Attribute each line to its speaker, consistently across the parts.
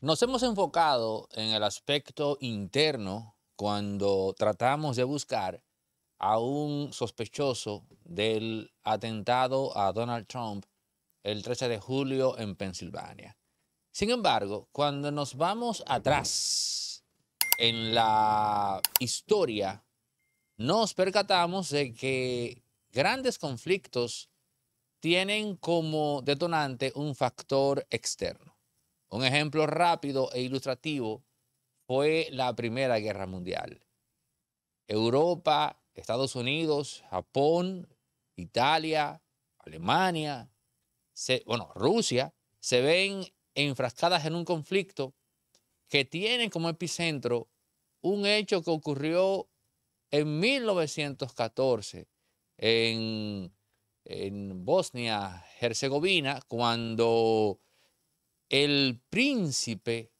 Speaker 1: Nos hemos enfocado en el aspecto interno cuando tratamos de buscar a un sospechoso del atentado a Donald Trump el 13 de julio en Pensilvania. Sin embargo, cuando nos vamos atrás en la historia, nos percatamos de que grandes conflictos tienen como detonante un factor externo. Un ejemplo rápido e ilustrativo fue la Primera Guerra Mundial. Europa, Estados Unidos, Japón, Italia, Alemania, bueno, Rusia, se ven enfrascadas en un conflicto que tiene como epicentro un hecho que ocurrió en 1914 en, en Bosnia-Herzegovina, cuando el príncipe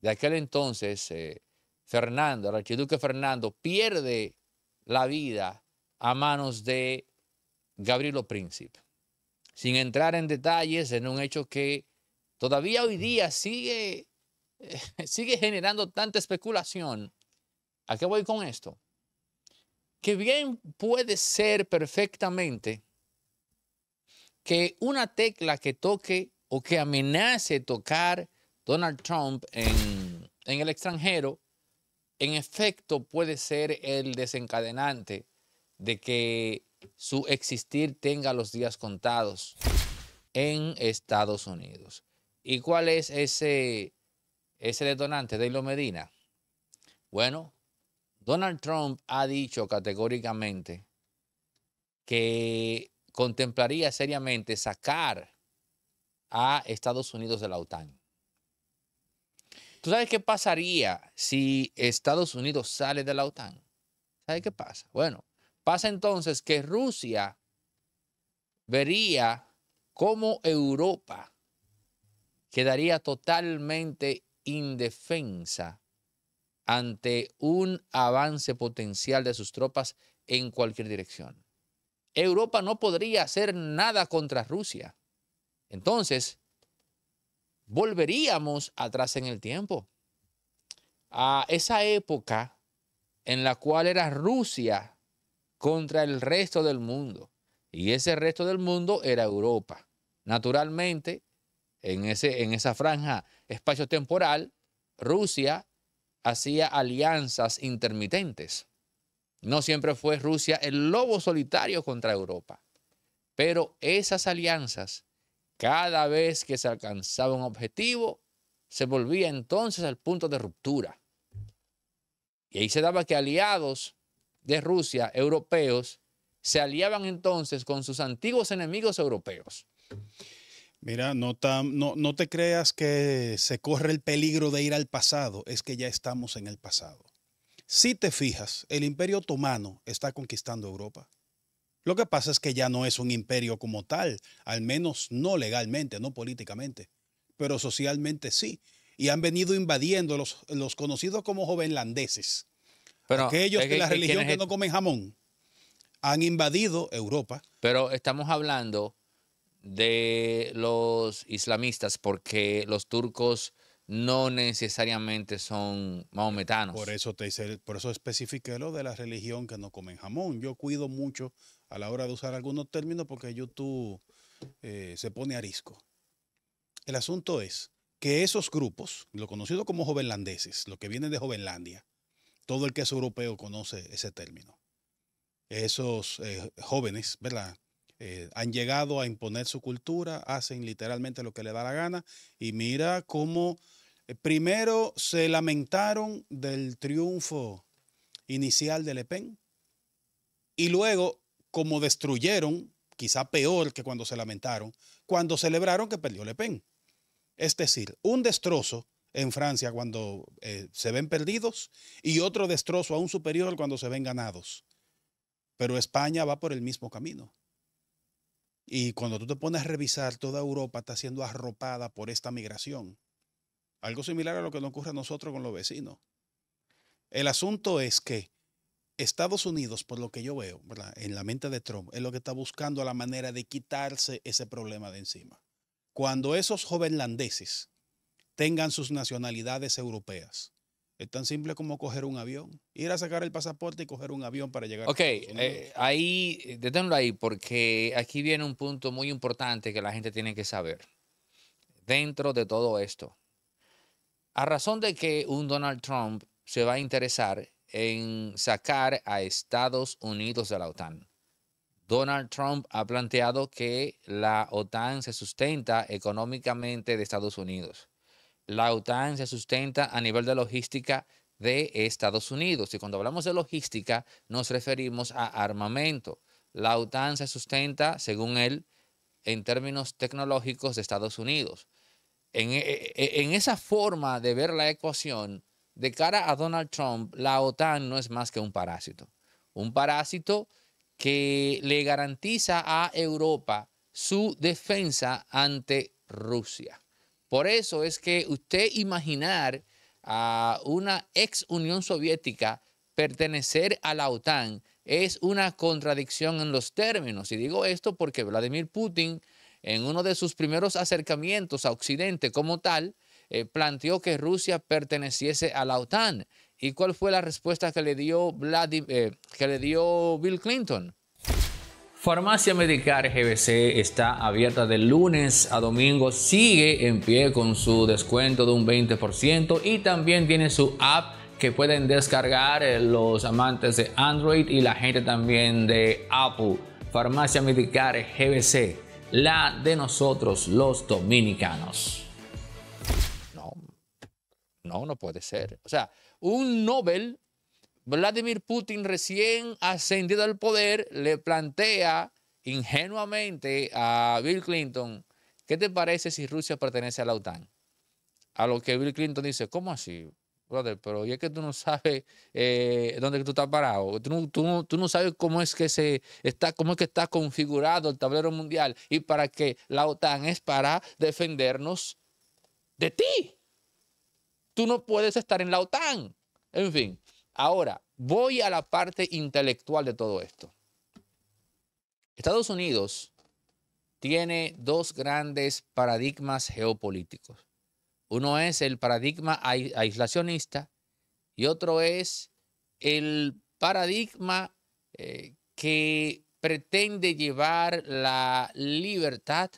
Speaker 1: de aquel entonces, eh, Fernando, el archiduque Fernando, pierde la vida a manos de Gabrielo Príncipe. Sin entrar en detalles en un hecho que todavía hoy día sigue, eh, sigue generando tanta especulación. ¿A qué voy con esto? Que bien puede ser perfectamente que una tecla que toque o que amenace tocar Donald Trump en, el extranjero, en efecto puede ser el desencadenante de que su existir tenga los días contados en Estados Unidos. ¿Y cuál es ese, ese detonante de Hilo Medina? Bueno, Donald Trump ha dicho categóricamente que contemplaría seriamente sacar a Estados Unidos de la OTAN. ¿Tú sabes qué pasaría si Estados Unidos sale de la OTAN? ¿Sabes qué pasa? Bueno, pasa entonces que Rusia vería cómo Europa quedaría totalmente indefensa ante un avance potencial de sus tropas en cualquier dirección. Europa no podría hacer nada contra Rusia. Entonces, volveríamos atrás en el tiempo, a esa época en la cual era Rusia contra el resto del mundo. Y ese resto del mundo era Europa. Naturalmente, en, ese, en esa franja espacio-temporal, Rusia hacía alianzas intermitentes. No siempre fue Rusia el lobo solitario contra Europa, pero esas alianzas cada vez que se alcanzaba un objetivo, se volvía entonces al punto de ruptura. Y ahí se daba que aliados de Rusia, europeos, se aliaban entonces con sus antiguos enemigos europeos. Mira,
Speaker 2: no, no te creas que se corre el peligro de ir al pasado, es que ya estamos en el pasado. Si te fijas, el imperio otomano está conquistando Europa. Lo que pasa es que ya no es un imperio como tal, al menos no legalmente, no políticamente, pero socialmente sí. Y han venido invadiendo los, los conocidos como jovenlandeses.
Speaker 1: Aquellos de la religión que no este?
Speaker 2: comen jamón han invadido Europa.
Speaker 1: Pero estamos hablando de los islamistas porque los turcos no necesariamente son maometanos. Por
Speaker 2: eso te por eso lo de la religión que no comen jamón. Yo cuido mucho a la hora de usar algunos términos porque YouTube eh, se pone arisco. El asunto es que esos grupos, lo conocido como jovenlandeses, lo que vienen de Jovenlandia, todo el que es europeo conoce ese término. Esos eh, jóvenes, ¿verdad? Eh, han llegado a imponer su cultura, hacen literalmente lo que le da la gana y mira cómo primero se lamentaron del triunfo inicial de Le Pen y luego como destruyeron, quizá peor que cuando se lamentaron, cuando celebraron que perdió Le Pen. Es decir, un destrozo en Francia cuando eh, se ven perdidos y otro destrozo aún superior cuando se ven ganados. Pero España va por el mismo camino. Y cuando tú te pones a revisar, toda Europa está siendo arropada por esta migración. Algo similar a lo que nos ocurre a nosotros con los vecinos. El asunto es que Estados Unidos, por lo que yo veo, en la mente de Trump, es lo que está buscando la manera de quitarse ese problema de encima. Cuando esos jovenlandeses tengan sus nacionalidades europeas, es tan simple como coger un avión, ir a sacar el pasaporte y coger un avión para llegar. Ok, a eh,
Speaker 1: ahí, eh, deténlo ahí, porque aquí viene un punto muy importante que la gente tiene que saber dentro de todo esto. A razón de que un Donald Trump se va a interesar en sacar a Estados Unidos de la OTAN. Donald Trump ha planteado que la OTAN se sustenta económicamente de Estados Unidos. La OTAN se sustenta a nivel de logística de Estados Unidos. Y cuando hablamos de logística, nos referimos a armamento. La OTAN se sustenta, según él, en términos tecnológicos de Estados Unidos. En, e, e, e, esa forma de ver la ecuación, de cara a Donald Trump, la OTAN no es más que un parásito. Un parásito que le garantiza a Europa su defensa ante Rusia. Por eso es que usted imaginar a una ex Unión Soviética pertenecer a la OTAN es una contradicción en los términos. Y digo esto porque Vladimir Putin, en uno de sus primeros acercamientos a Occidente como tal, eh, planteó que Rusia perteneciese a la OTAN. ¿Y cuál fue la respuesta que le dio, eh, que le dio Bill Clinton? Farmacia Medicare GBC está abierta de lunes a domingo, sigue en pie con su descuento de un 20% y también tiene su app que pueden descargar eh, los amantes de Android y la gente también de Apple. Farmacia Medicare GBC, la de nosotros los dominicanos. No, no puede ser. O sea, un Nobel, Vladimir Putin recién ascendido al poder, le plantea ingenuamente a Bill Clinton, ¿qué te parece si Rusia pertenece a la OTAN? A lo que Bill Clinton dice, ¿cómo así? Brother, pero ya es que tú no sabes eh, dónde tú estás parado, tú sabes cómo es que se está, cómo es que está configurado el tablero mundial y para qué la OTAN es para defendernos de ti. Tú no puedes estar en la OTAN. En fin, ahora voy a la parte intelectual de todo esto. Estados Unidos tiene dos grandes paradigmas geopolíticos. Uno es el paradigma aislacionista y otro es el paradigma eh, que pretende llevar la libertad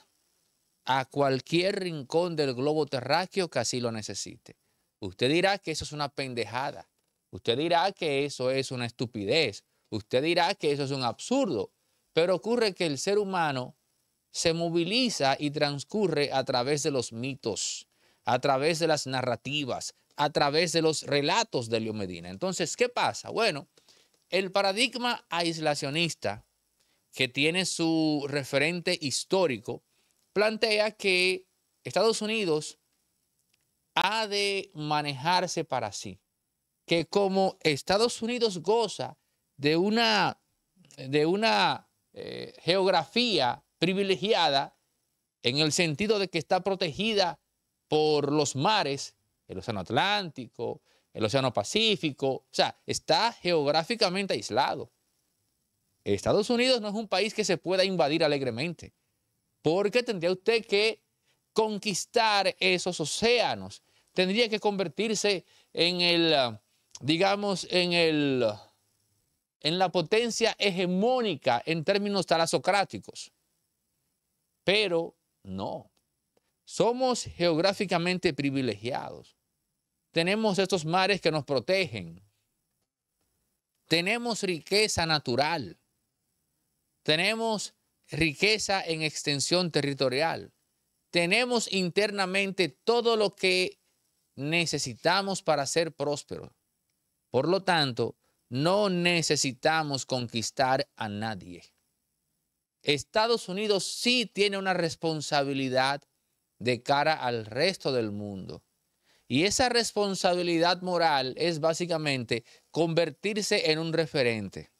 Speaker 1: a cualquier rincón del globo terráqueo que así lo necesite. Usted dirá que eso es una pendejada. Usted dirá que eso es una estupidez. Usted dirá que eso es un absurdo. Pero ocurre que el ser humano se moviliza y transcurre a través de los mitos, a través de las narrativas, a través de los relatos de Leo Medina. Entonces, ¿qué pasa? Bueno, el paradigma aislacionista, que tiene su referente histórico, plantea que Estados Unidos ha de manejarse para sí. Que como Estados Unidos goza de una, de una eh, geografía privilegiada en el sentido de que está protegida por los mares, el Océano Atlántico, el Océano Pacífico, o sea, está geográficamente aislado. Estados Unidos no es un país que se pueda invadir alegremente, porque tendría usted que conquistar esos océanos. Tendría que convertirse en el, ah, digamos, en el en la potencia hegemónica en términos talasocráticos. Pero no. Somos geográficamente privilegiados. Tenemos estos mares que nos protegen. Tenemos riqueza natural. Tenemos riqueza en extensión territorial tenemos internamente todo lo que necesitamos para ser prósperos. Por lo tanto, no necesitamos conquistar a nadie. Estados Unidos sí tiene una responsabilidad de cara al resto del mundo. Y esa responsabilidad moral es básicamente convertirse en un referente.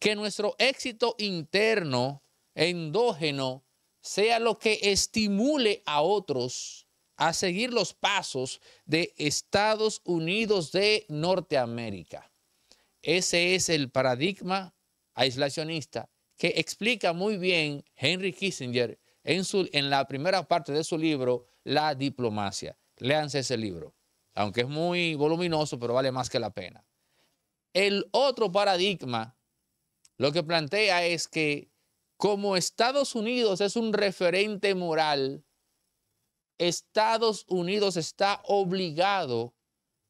Speaker 1: Que nuestro éxito interno, endógeno, sea lo que estimule a otros a seguir los pasos de Estados Unidos de Norteamérica. Ese es el paradigma aislacionista que explica muy bien Henry Kissinger en, su, en la primera parte de su libro, La diplomacia. leanse ese libro, aunque es muy voluminoso, pero vale más que la pena. El otro paradigma lo que plantea es que como Estados Unidos es un referente moral, Estados Unidos está obligado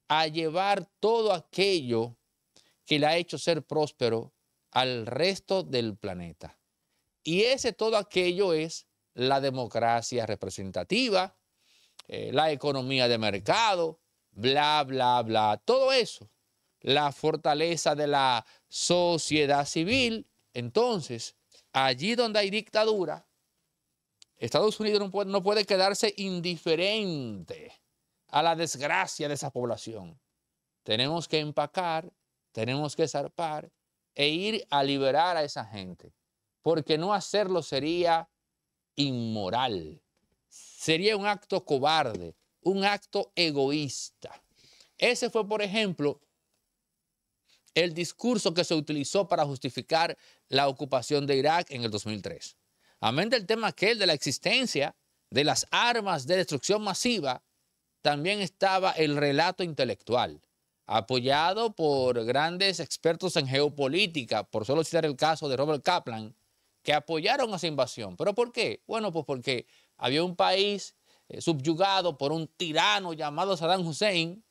Speaker 1: a llevar todo aquello que le ha hecho ser próspero al resto del planeta. Y ese todo aquello es la democracia representativa, eh, la economía de mercado, bla, bla, bla, todo eso, la fortaleza de la sociedad civil. Entonces, allí donde hay dictadura, Estados Unidos no puede, quedarse indiferente a la desgracia de esa población. Tenemos que empacar, tenemos que zarpar e ir a liberar a esa gente, porque no hacerlo sería inmoral, sería un acto cobarde, un acto egoísta. Ese fue, por ejemplo, el discurso que se utilizó para justificar la ocupación de Irak en el 2003. Amén del tema aquel de la existencia de las armas de destrucción masiva, también estaba el relato intelectual, apoyado por grandes expertos en geopolítica, por solo citar el caso de Robert Kaplan, que apoyaron esa invasión. ¿Pero por qué? Bueno, pues porque había un país eh, subyugado por un tirano llamado Saddam Hussein.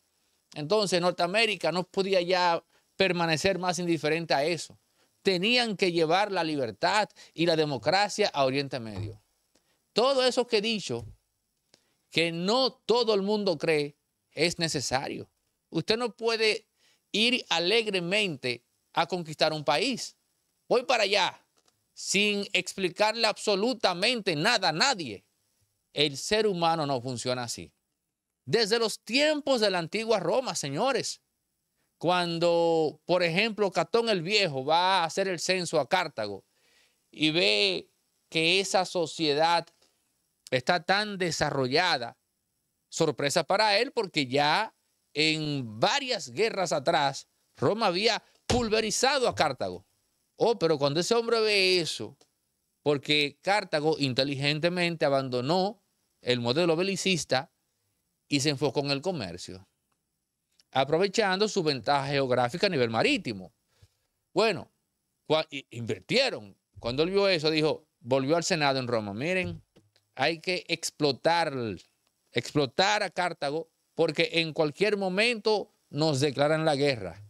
Speaker 1: Entonces Norteamérica no podía ya permanecer más indiferente a eso. Tenían que llevar la libertad y la democracia a Oriente Medio. Todo eso que he dicho, que no todo el mundo cree, es necesario. Usted no puede ir alegremente a conquistar un país. Voy para allá sin explicarle absolutamente nada a nadie. El ser humano no funciona así. Desde los tiempos de la antigua Roma, señores, cuando, por ejemplo, Catón el Viejo va a hacer el censo a Cartago y ve que esa sociedad está tan desarrollada, sorpresa para él porque ya en varias guerras atrás Roma había pulverizado a Cartago. Oh, pero cuando ese hombre ve eso, porque Cartago inteligentemente abandonó el modelo belicista y se enfocó en el comercio aprovechando su ventaja geográfica a nivel marítimo. Bueno, invirtieron. Cuando él vio eso, dijo, volvió al Senado en Roma, miren, hay que explotar, explotar a Cartago, porque en cualquier momento nos declaran la guerra.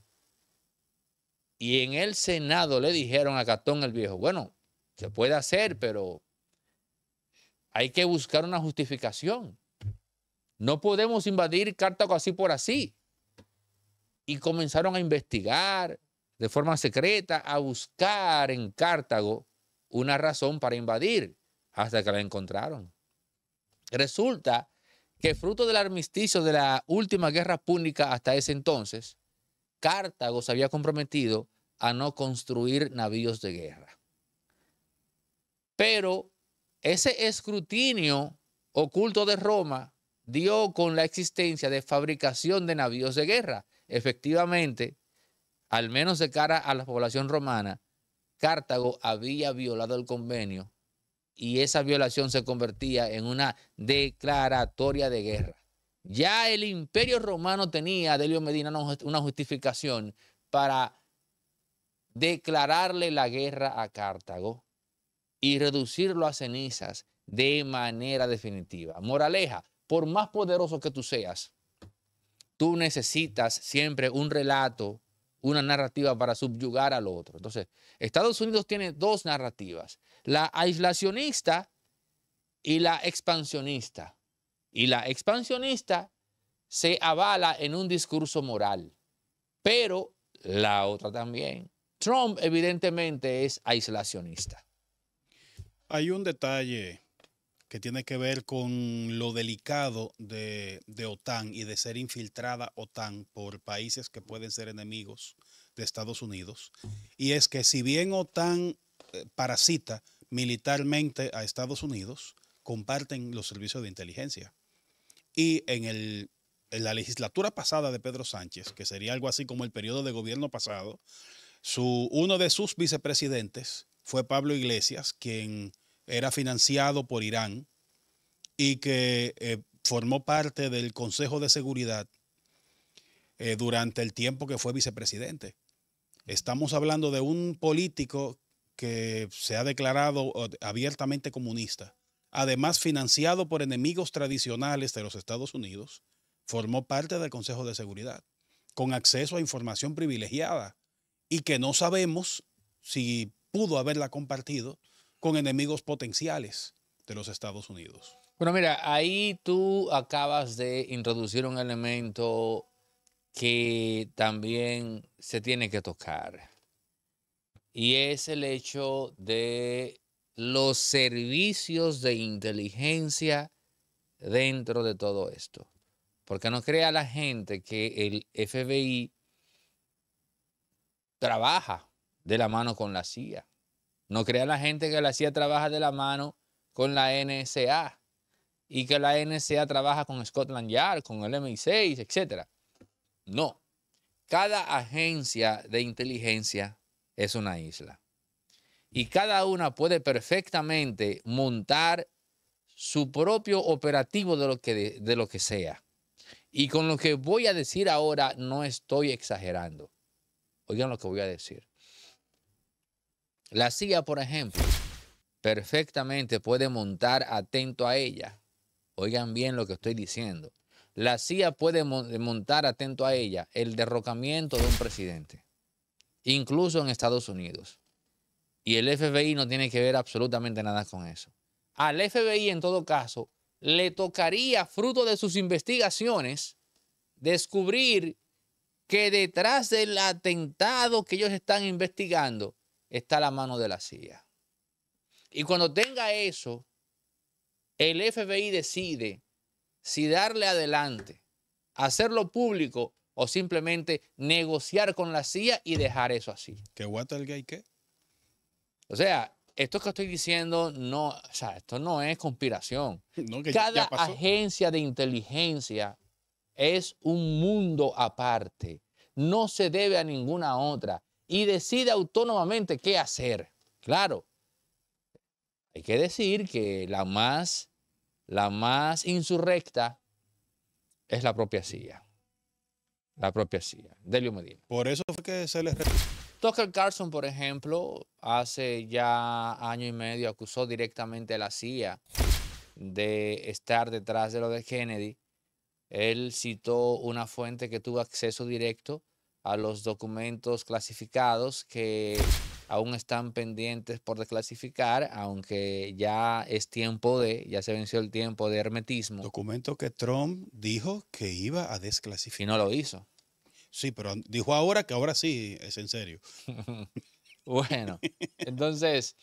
Speaker 1: Y en el Senado le dijeron a Catón el Viejo, bueno, se puede hacer, pero hay que buscar una justificación. No podemos invadir Cartago así por así y comenzaron a investigar de forma secreta, a buscar en Cartago una razón para invadir, hasta que la encontraron. Resulta que fruto del armisticio de la última guerra púnica hasta ese entonces, Cartago se había comprometido a no construir navíos de guerra. Pero ese escrutinio oculto de Roma dio con la existencia de fabricación de navíos de guerra, efectivamente, al menos de cara a la población romana, Cartago había violado el convenio y esa violación se convertía en una declaratoria de guerra. Ya el imperio romano tenía, Delio Medina, una justificación para declararle la guerra a Cartago y reducirlo a cenizas de manera definitiva. Moraleja, por más poderoso que tú seas, Tú necesitas siempre un relato, una narrativa para subyugar al otro. Entonces, Estados Unidos tiene dos narrativas, la aislacionista y la expansionista. Y la expansionista se avala en un discurso moral, pero la otra también. Trump evidentemente es aislacionista. Hay un detalle que tiene que ver con
Speaker 2: lo delicado de, OTAN y de ser infiltrada OTAN por países que pueden ser enemigos de Estados Unidos. Y es que si bien OTAN eh, parasita militarmente a Estados Unidos, comparten los servicios de inteligencia. Y en, la legislatura pasada de Pedro Sánchez, que sería algo así como el periodo de gobierno pasado, su, uno de sus vicepresidentes fue Pablo Iglesias, quien era financiado por Irán y que eh, formó parte del Consejo de Seguridad eh, durante el tiempo que fue vicepresidente. Estamos hablando de un político que se ha declarado abiertamente comunista, además financiado por enemigos tradicionales de los Estados Unidos, formó parte del Consejo de Seguridad, con acceso a información privilegiada y que no sabemos si pudo haberla compartido con enemigos potenciales de los Estados Unidos.
Speaker 1: Bueno, mira, ahí tú acabas de introducir un elemento que también se tiene que tocar. Y es el hecho de los servicios de inteligencia dentro de todo esto. Porque no crea la gente que el FBI trabaja de la mano con la CIA. No crea la gente que la CIA trabaja de la mano con la NSA y que la NSA trabaja con Scotland Yard, con el MI6, etc. No. Cada agencia de inteligencia es una isla. Y cada una puede perfectamente montar su propio operativo de lo que, de lo que sea. Y con lo que voy a decir ahora no estoy exagerando. Oigan lo que voy a decir. La CIA, por ejemplo, perfectamente puede montar atento a ella. Oigan bien lo que estoy diciendo. La CIA puede montar atento a ella el derrocamiento de un presidente, incluso en Estados Unidos. Y el FBI no tiene que ver absolutamente nada con eso. Al FBI, en todo caso, le tocaría, fruto de sus investigaciones, descubrir que detrás del atentado que ellos están investigando está la mano de la CIA. Y cuando tenga eso, el FBI decide si darle adelante, hacerlo público o simplemente negociar con la CIA y dejar eso así. ¿Qué gay qué? O sea, esto que estoy diciendo no, esto no es conspiración. Cada agencia de inteligencia es un mundo aparte. No se debe a ninguna otra y decide autónomamente qué hacer. Claro, hay que decir que la más, la más insurrecta es la propia CIA. La propia CIA, Delio Medina. Por eso fue que se le... Tucker Carlson, por ejemplo, hace ya año y medio acusó directamente a la CIA de estar detrás de lo de Kennedy. Él citó una fuente que tuvo acceso directo a los documentos clasificados que aún están pendientes por desclasificar, aunque ya es tiempo de, ya se venció el tiempo de hermetismo. Documento que Trump dijo que iba a desclasificar. Y no lo hizo. Sí, pero
Speaker 2: dijo ahora que ahora sí, es en serio. bueno,
Speaker 1: entonces,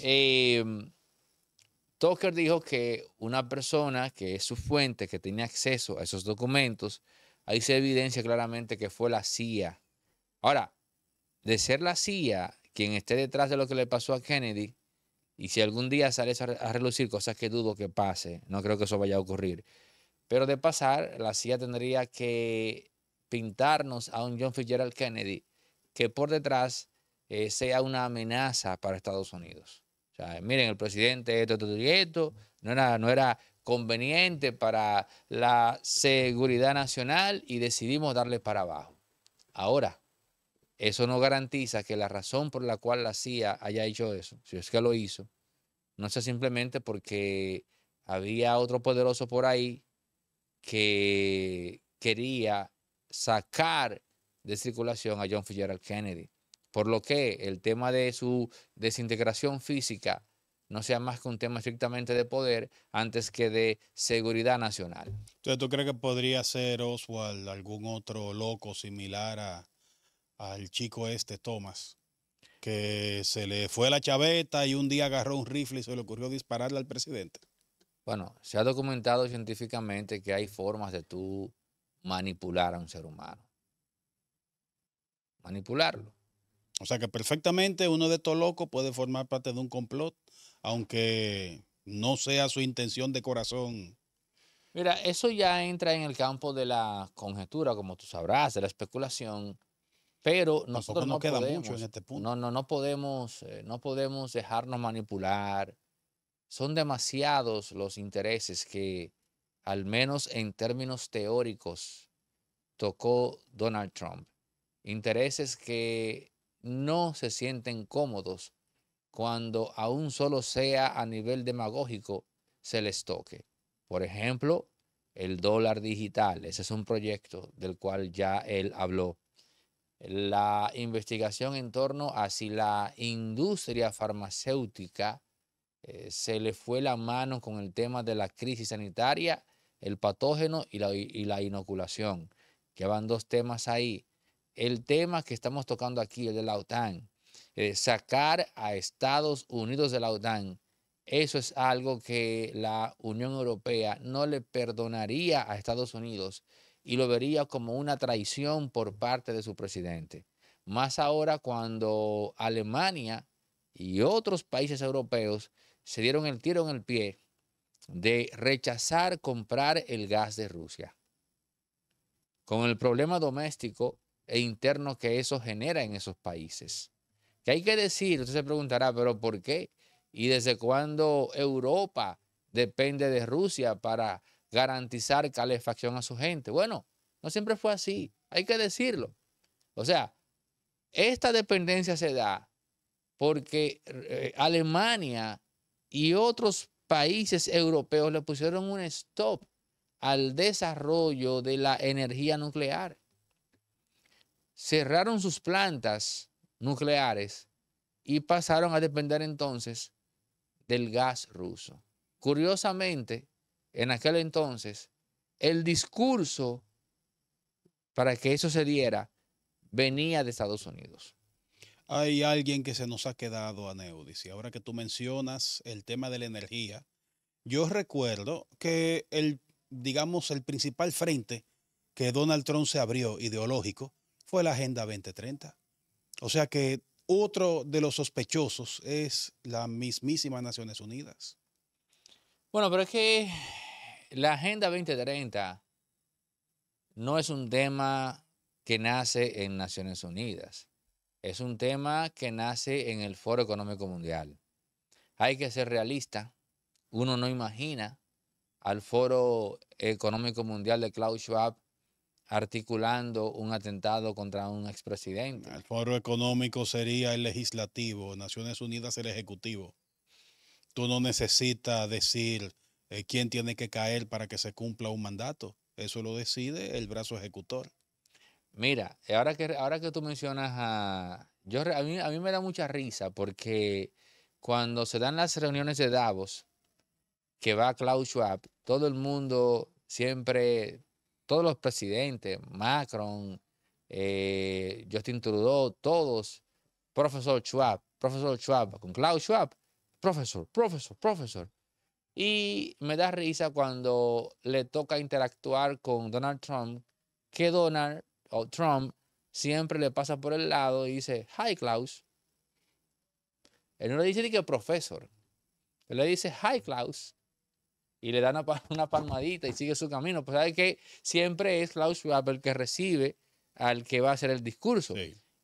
Speaker 1: em, Tucker dijo que una persona que es su fuente, que tenía acceso a esos documentos, ahí se evidencia claramente que fue la CIA. Ahora, de ser la CIA quien esté detrás de lo que le pasó a Kennedy, y si algún día sale a relucir, cosas que dudo que pase, no creo que eso vaya a ocurrir. Pero de pasar, la CIA tendría que pintarnos a un John Fitzgerald Kennedy que por detrás eh, sea una amenaza para Estados Unidos. O sea, miren, el presidente esto, esto esto, no era, no era conveniente para la seguridad nacional y decidimos darle para abajo. Ahora, eso no garantiza que la razón por la cual la CIA haya hecho eso, si es que lo hizo, no sea simplemente porque había otro poderoso por ahí que quería sacar de circulación a John Fitzgerald Kennedy. Por lo que el tema de su desintegración física no sea más que un tema estrictamente de poder antes que de seguridad nacional.
Speaker 2: Entonces, ¿tú crees que podría ser Oswald algún otro loco similar al chico este, Thomas? Que se le fue la chaveta y un día agarró un rifle y se le ocurrió dispararle al presidente.
Speaker 1: Bueno, se ha documentado científicamente que hay formas de tú manipular a un ser humano. Manipularlo. O sea que
Speaker 2: perfectamente uno de estos locos puede formar parte de un complot aunque no sea su intención de corazón.
Speaker 1: Mira, eso ya entra en el campo de la conjetura, como tú sabrás, de la especulación, pero nosotros no, este No, no, no podemos, eh, no podemos dejarnos manipular. Son demasiados los intereses que, al menos en términos teóricos, tocó Donald Trump. Intereses que no se sienten cómodos cuando aún solo sea a nivel demagógico se les toque. Por ejemplo, el dólar digital, ese es un proyecto del cual ya él habló. La investigación en torno a si la industria farmacéutica eh, se le fue la mano con el tema de la crisis sanitaria, el patógeno y la, inoculación, que van dos temas ahí. El tema que estamos tocando aquí, el de la OTAN, eh, sacar a Estados Unidos de la OTAN. Eso es algo que la Unión Europea no le perdonaría a Estados Unidos y lo vería como una traición por parte de su presidente. Más ahora cuando Alemania y otros países europeos se dieron el tiro en el pie de rechazar comprar el gas de Rusia. Con el problema doméstico e interno que eso genera en esos países que hay que decir, usted se preguntará, pero ¿por qué? ¿Y desde cuándo Europa depende de Rusia para garantizar calefacción a su gente? Bueno, no siempre fue así, hay que decirlo. O sea, esta dependencia se da porque eh, Alemania y otros países europeos le pusieron un stop al desarrollo de la energía nuclear. Cerraron sus plantas nucleares y pasaron a depender entonces del gas ruso. Curiosamente, en aquel entonces, el discurso para que eso se diera venía de Estados Unidos.
Speaker 2: Hay alguien que se nos ha quedado, Aneudis, y ahora que tú mencionas el tema de la energía, yo recuerdo que el, digamos, el principal frente que Donald Trump se abrió ideológico fue la Agenda 2030. O sea que otro de los sospechosos es
Speaker 1: la mismísima Naciones Unidas. Bueno, pero es que la Agenda 2030 no es un tema que nace en Naciones Unidas. Es un tema que nace en el Foro Económico Mundial. Hay que ser realista. Uno no imagina al Foro Económico Mundial de Klaus Schwab articulando un atentado contra un expresidente. El
Speaker 2: foro económico sería el legislativo, Naciones Unidas el ejecutivo. Tú no necesitas decir eh, quién tiene que caer para que
Speaker 1: se cumpla un mandato. Eso lo decide el brazo ejecutor. Mira, eh, ahora que, ahora que tú mencionas a... Yo, a, mí, a mí me da mucha risa porque cuando se dan las reuniones de Davos, que va Klaus Schwab, todo el mundo siempre todos los presidentes, Macron, eh, Justin Trudeau, todos, profesor Schwab, profesor Schwab, con Klaus Schwab, profesor, profesor, profesor. Y me da risa cuando le toca interactuar con Donald Trump, que Donald o Trump siempre le pasa por el lado y dice, hi Klaus. Él no le dice ni que profesor. Él le dice, hi Klaus y le dan una, palmadita y sigue su camino. Pues sabe que siempre es Klaus Schwab el que recibe al que va a hacer el discurso.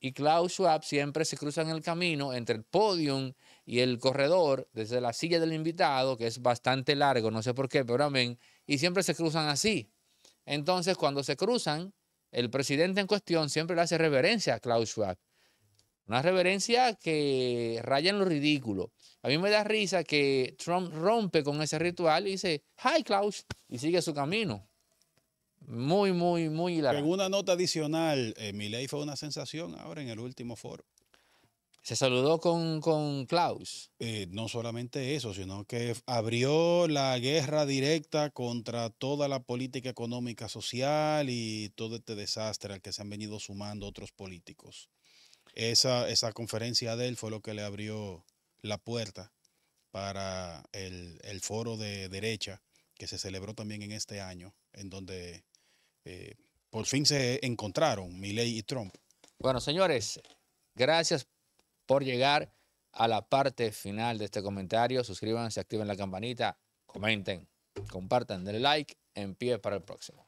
Speaker 1: Y Klaus Schwab siempre se cruza en el camino entre el podium y el corredor, desde la silla del invitado, que es bastante largo, no sé por qué, pero amén, y siempre se cruzan así. Entonces, cuando se cruzan, el presidente en cuestión siempre le hace reverencia a Klaus Schwab una reverencia que raya en lo ridículo. A mí me da risa que Trump rompe con ese ritual y dice, hi Klaus, y sigue su camino. Muy, muy, muy largo. En una nota adicional, eh, ley
Speaker 2: fue una sensación ahora en el último foro. Se saludó con, con Klaus. Eh, no solamente eso, sino que abrió la guerra directa contra toda la política económica social y todo este desastre al que se han venido sumando otros políticos esa, conferencia de él fue lo que le abrió la puerta para el, foro de derecha que se celebró también en este año, en donde eh, por fin se encontraron Milley y Trump.
Speaker 1: Bueno, señores, gracias por llegar a la parte final de este comentario. Suscríbanse, activen la campanita, comenten, compartan, denle like, en pie para el próximo.